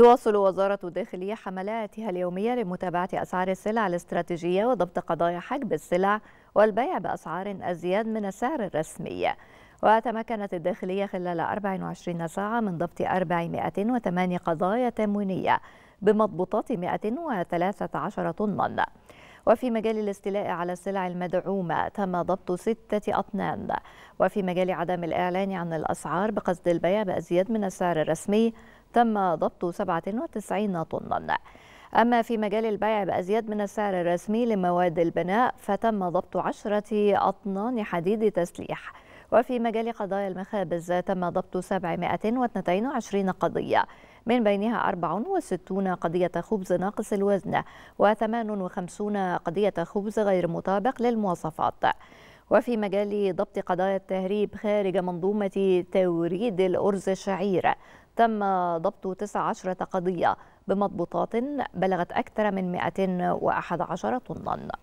تواصل وزارة الداخلية حملاتها اليومية لمتابعة أسعار السلع الاستراتيجية وضبط قضايا حجب السلع والبيع بأسعار أزيد من السعر الرسمي وتمكنت الداخلية خلال 24 ساعة من ضبط 408 قضايا تموينية بمضبوطات 113 طناً وفي مجال الاستيلاء على السلع المدعومة تم ضبط ستة أطنان وفي مجال عدم الإعلان عن الأسعار بقصد البيع بأزيد من السعر الرسمي تم ضبط 97 طنا أما في مجال البيع بأزيد من السعر الرسمي لمواد البناء فتم ضبط 10 أطنان حديد تسليح وفي مجال قضايا المخابز تم ضبط 722 قضية من بينها 64 قضية خبز ناقص الوزن و58 قضية خبز غير مطابق للمواصفات وفي مجال ضبط قضايا التهريب خارج منظومة توريد الأرز الشعير تم ضبط 19 قضية بمضبوطات بلغت أكثر من 211 طناً